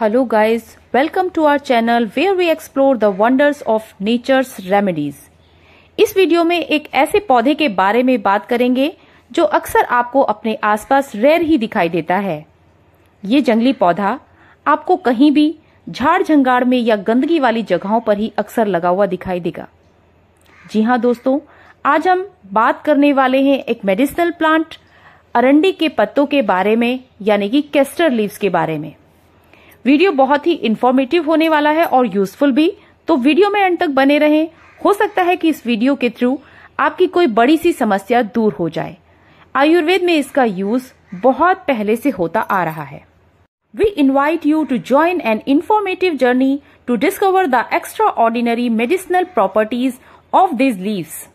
Hello guys welcome to our channel where we explore the wonders of nature's remedies इस video में एक ऐसे पौधे के बारे में बात करेंगे जो अक्सर आपको अपने आसपास रेयर ही दिखाई देता है ये जंगली पौधा आपको कहीं भी झाड़ झंगाड़ में या गंदगी वाली जगहों पर ही अक्सर लगा हुआ दिखाई देगा जी हाँ दोस्तों आज हम बात करने वाले हैं एक मेडिसिनल प्लांट अरंडी के पत्तों के बारे में यानी कि कैस्टर लीव्स के बारे में वीडियो बहुत ही इन्फॉर्मेटिव होने वाला है और यूजफुल भी तो वीडियो में एंड तक बने रहें हो सकता है कि इस वीडियो के थ्रू आपकी कोई बड़ी सी समस्या दूर हो जाए आयुर्वेद में इसका यूज बहुत पहले से होता आ रहा है we invite you to join an informative journey to discover the extraordinary medicinal properties of these leaves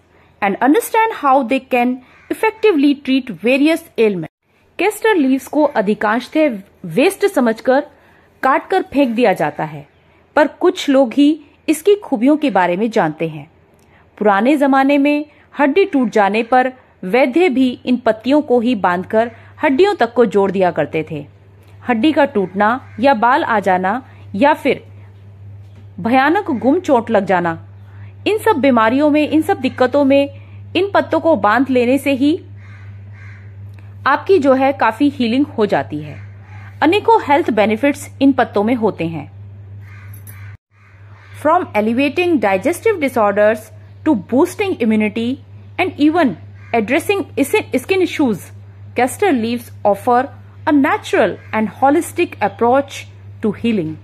and understand how they can effectively treat various ailment castor leaf को अधिकांश वेस्ट समझकर काट कर फेंक दिया जाता है पर कुछ लोग ही इसकी खूबियों के बारे में जानते हैं पुराने जमाने में हड्डी टूट जाने पर वैद्य भी इन पत्तियों को ही बांधकर हड्डियों तक को जोड़ दिया करते थे हड्डी का टूटना या बाल आ जाना या फिर भयानक गुम चोट लग जाना इन सब बीमारियों में इन सब दिक्कतों में इन पत्तों को बांध लेने से ही आपकी जो है काफी हीलिंग हो जाती है अनेकों हेल्थ बेनिफिट्स इन पत्तों में होते हैं from alleviating digestive disorders to boosting immunity and even addressing skin issues castor leaves offer a natural and holistic approach to healing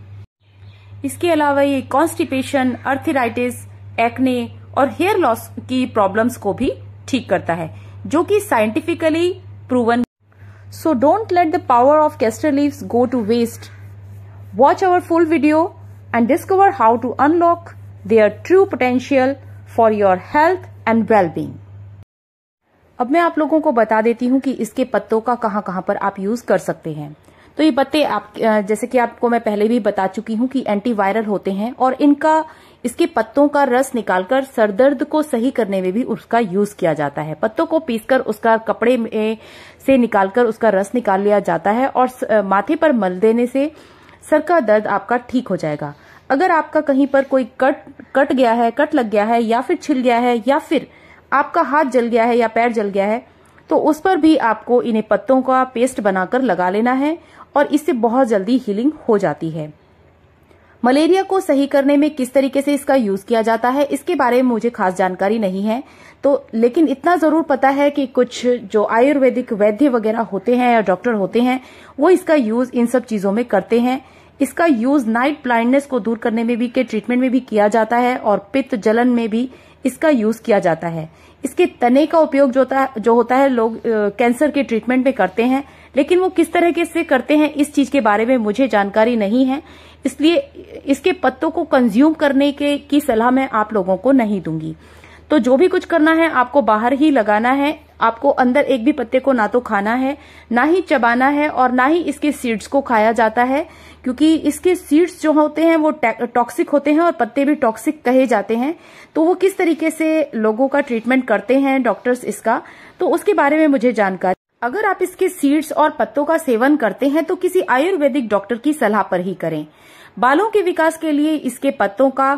इसके अलावा ये कॉन्स्टिपेशन अर्थिराइटिस एक्ने और हेयर लॉस की प्रॉब्लम्स को भी ठीक करता है जो कि scientifically proven So don't let the power of castor leaves go to waste. Watch our full video and discover how to unlock their true potential for your health and well-being. अब मैं आप लोगों को बता देती हूँ कि इसके पत्तों का कहाँ कहाँ पर आप यूज कर सकते हैं तो ये पत्ते आप जैसे कि आपको मैं पहले भी बता चुकी हूँ कि एंटीवायरल होते हैं और इनका इसके पत्तों का रस निकालकर सरदर्द को सही करने में भी उसका यूज किया जाता है पत्तों को पीसकर उसका कपड़े में से निकालकर उसका रस निकाल लिया जाता है और माथे पर मल देने से सर का दर्द आपका ठीक हो जाएगा अगर आपका कहीं पर कोई कट कट गया है कट लग गया है या फिर छिल गया है या फिर आपका हाथ जल गया है या पैर जल गया है तो उस पर भी आपको इन्हें पत्तों का पेस्ट बनाकर लगा लेना है और इससे बहुत जल्दी हीलिंग हो जाती है मलेरिया को सही करने में किस तरीके से इसका यूज किया जाता है इसके बारे में मुझे खास जानकारी नहीं है तो लेकिन इतना जरूर पता है कि कुछ जो आयुर्वेदिक वैद्य वगैरह होते हैं या डॉक्टर होते हैं वो इसका यूज इन सब चीजों में करते हैं इसका यूज नाइट ब्लाइंडनेस को दूर करने में भी के ट्रीटमेंट में भी किया जाता है और पित्त जलन में भी इसका यूज किया जाता है इसके तने का उपयोग जो होता जो होता है लोग कैंसर के ट्रीटमेंट में करते हैं लेकिन वो किस तरह के से करते हैं इस चीज के बारे में मुझे जानकारी नहीं है इसलिए इसके पत्तों को कंज्यूम करने के की सलाह मैं आप लोगों को नहीं दूंगी तो जो भी कुछ करना है आपको बाहर ही लगाना है आपको अंदर एक भी पत्ते को ना तो खाना है ना ही चबाना है और ना ही इसके सीड्स को खाया जाता है क्योंकि इसके सीड्स जो होते हैं वो टॉक्सिक होते हैं और पत्ते भी टॉक्सिक कहे जाते हैं तो वो किस तरीके से लोगों का ट्रीटमेंट करते हैं डॉक्टर्स इसका तो उसके बारे में मुझे जानकारी अगर आप इसके सीड्स और पत्तों का सेवन करते हैं तो किसी आयुर्वेदिक डॉक्टर की सलाह पर ही करें बालों के विकास के लिए इसके पत्तों का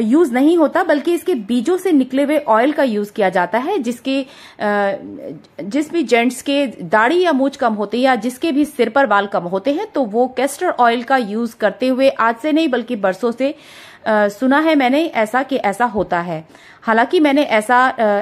यूज नहीं होता बल्कि इसके बीजों से निकले हुए ऑयल का यूज किया जाता है जिसके जिस भी जेंट्स के दाढ़ी या मूछ कम होते या जिसके भी सिर पर बाल कम होते हैं तो वो कैस्टर ऑयल का यूज करते हुए आज से नहीं बल्कि बरसों से सुना है मैंने ऐसा कि ऐसा होता है हालांकि मैंने ऐसा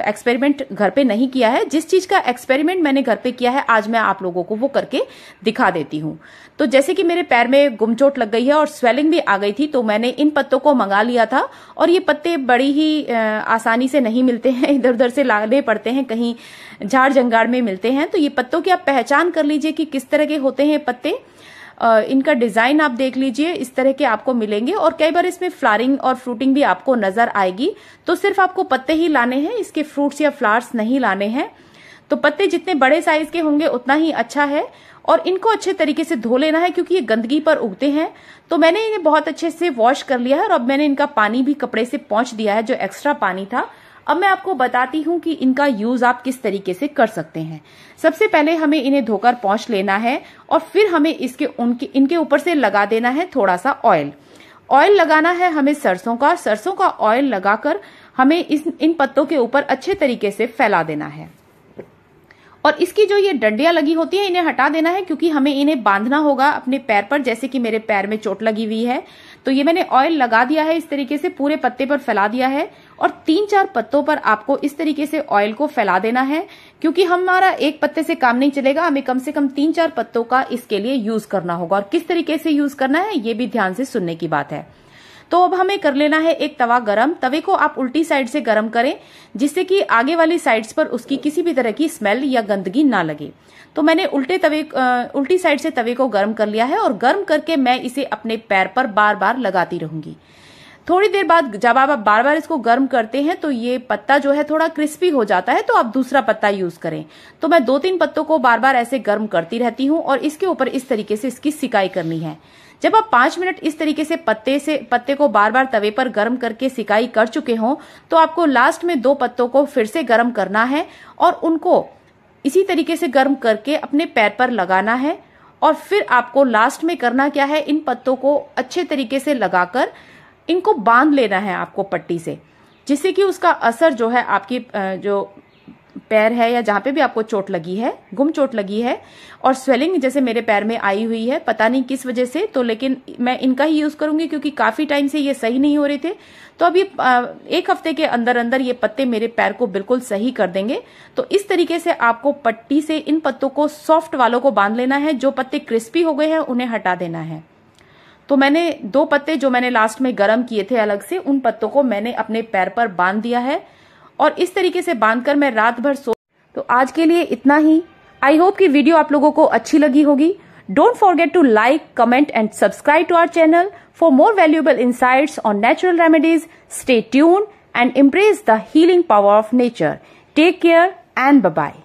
एक्सपेरिमेंट घर पे नहीं किया है जिस चीज का एक्सपेरिमेंट मैंने घर पे किया है आज मैं आप लोगों को वो करके दिखा देती हूँ तो जैसे कि मेरे पैर में गुमचोट लग गई है और स्वेलिंग भी आ गई थी तो मैंने इन पत्तों को मंगा लिया था और ये पत्ते बड़ी ही आसानी से नहीं मिलते हैं इधर उधर से लाने पड़ते हैं कहीं झाड़ जंगाड़ में मिलते हैं तो ये पत्तों की आप पहचान कर लीजिए कि किस तरह के होते हैं पत्ते इनका डिजाइन आप देख लीजिए इस तरह के आपको मिलेंगे और कई बार इसमें फ्लारिंग और फ्रूटिंग भी आपको नजर आएगी तो सिर्फ आपको पत्ते ही लाने हैं इसके फ्रूट्स या फ्लावर्स नहीं लाने हैं तो पत्ते जितने बड़े साइज के होंगे उतना ही अच्छा है और इनको अच्छे तरीके से धो लेना है क्योंकि ये गंदगी पर उगते हैं तो मैंने इन्हें बहुत अच्छे से वॉश कर लिया है और अब मैंने इनका पानी भी कपड़े से पहुंच दिया है जो एक्स्ट्रा पानी था अब मैं आपको बताती हूँ कि इनका यूज आप किस तरीके से कर सकते हैं सबसे पहले हमें इन्हें धोकर पहुंच लेना है और फिर हमें इसके उनके इनके ऊपर से लगा देना है थोड़ा सा ऑयल ऑयल लगाना है हमें सरसों का सरसों का ऑयल लगाकर हमें इस इन पत्तों के ऊपर अच्छे तरीके से फैला देना है और इसकी जो ये डंडियां लगी होती है इन्हें हटा देना है क्योंकि हमें इन्हें बांधना होगा अपने पैर पर जैसे कि मेरे पैर में चोट लगी हुई है तो ये मैंने ऑयल लगा दिया है इस तरीके से पूरे पत्ते पर फैला दिया है और तीन चार पत्तों पर आपको इस तरीके से ऑयल को फैला देना है क्योंकि हमारा एक पत्ते से काम नहीं चलेगा हमें कम से कम तीन चार पत्तों का इसके लिए यूज करना होगा और किस तरीके से यूज करना है ये भी ध्यान से सुनने की बात है तो अब हमें कर लेना है एक तवा गरम तवे को आप उल्टी साइड से गरम करें जिससे कि आगे वाली साइड्स पर उसकी किसी भी तरह की स्मेल या गंदगी ना लगे तो मैंने उल्टे तवे उल्टी साइड से तवे को गर्म कर लिया है और गर्म करके मैं इसे अपने पैर पर बार बार लगाती रहूंगी थोड़ी देर बाद जब आप बार बार इसको गर्म करते हैं तो ये पत्ता जो है थोड़ा क्रिस्पी हो जाता है तो आप दूसरा पत्ता यूज करें तो मैं दो तीन पत्तों को बार बार ऐसे गर्म करती रहती हूँ और इसके ऊपर इस तरीके से इसकी सिकाई करनी है जब आप पांच मिनट इस तरीके से पत्ते से पत्ते को बार बार तवे पर गर्म करके सिकाई कर चुके हों तो आपको लास्ट में दो पत्तों को फिर से गर्म करना है और उनको इसी तरीके से गर्म करके अपने पैर पर लगाना है और फिर आपको लास्ट में करना क्या है इन पत्तों को अच्छे तरीके से लगाकर इनको बांध लेना है आपको पट्टी से जिससे कि उसका असर जो है आपकी जो पैर है या जहां पे भी आपको चोट लगी है गुम चोट लगी है और स्वेलिंग जैसे मेरे पैर में आई हुई है पता नहीं किस वजह से तो लेकिन मैं इनका ही यूज़ करूंगी क्योंकि काफ़ी टाइम से ये सही नहीं हो रहे थे तो अब ये एक हफ्ते के अंदर अंदर ये पत्ते मेरे पैर को बिल्कुल सही कर देंगे तो इस तरीके से आपको पट्टी से इन पत्तों को सॉफ्ट वालों को बांध लेना है जो पत्ते क्रिस्पी हो गए हैं उन्हें हटा देना है तो मैंने दो पत्ते जो मैंने लास्ट में गर्म किए थे अलग से उन पत्तों को मैंने अपने पैर पर बांध दिया है और इस तरीके से बांधकर मैं रात भर सो तो आज के लिए इतना ही आई होप कि वीडियो आप लोगों को अच्छी लगी होगी don't forget to like comment and subscribe to our channel for more valuable insights on natural remedies stay tune and impress the healing power of nature take care and bye